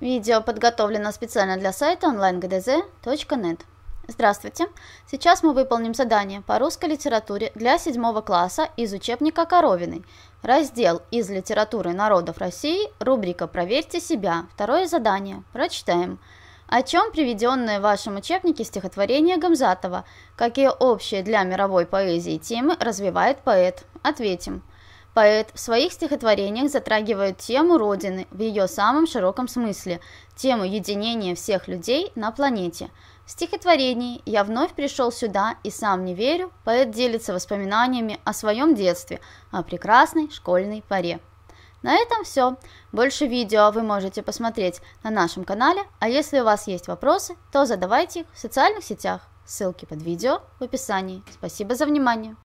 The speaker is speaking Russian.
Видео подготовлено специально для сайта onlinegdz.net. Здравствуйте! Сейчас мы выполним задание по русской литературе для 7 класса из учебника Коровиной. Раздел «Из литературы народов России», рубрика «Проверьте себя». Второе задание. Прочитаем. О чем приведенное в вашем учебнике стихотворение Гамзатова? Какие общие для мировой поэзии темы развивает поэт? Ответим. Поэт в своих стихотворениях затрагивает тему Родины в ее самом широком смысле, тему единения всех людей на планете. В стихотворении «Я вновь пришел сюда и сам не верю» поэт делится воспоминаниями о своем детстве, о прекрасной школьной паре. На этом все. Больше видео вы можете посмотреть на нашем канале, а если у вас есть вопросы, то задавайте их в социальных сетях. Ссылки под видео в описании. Спасибо за внимание!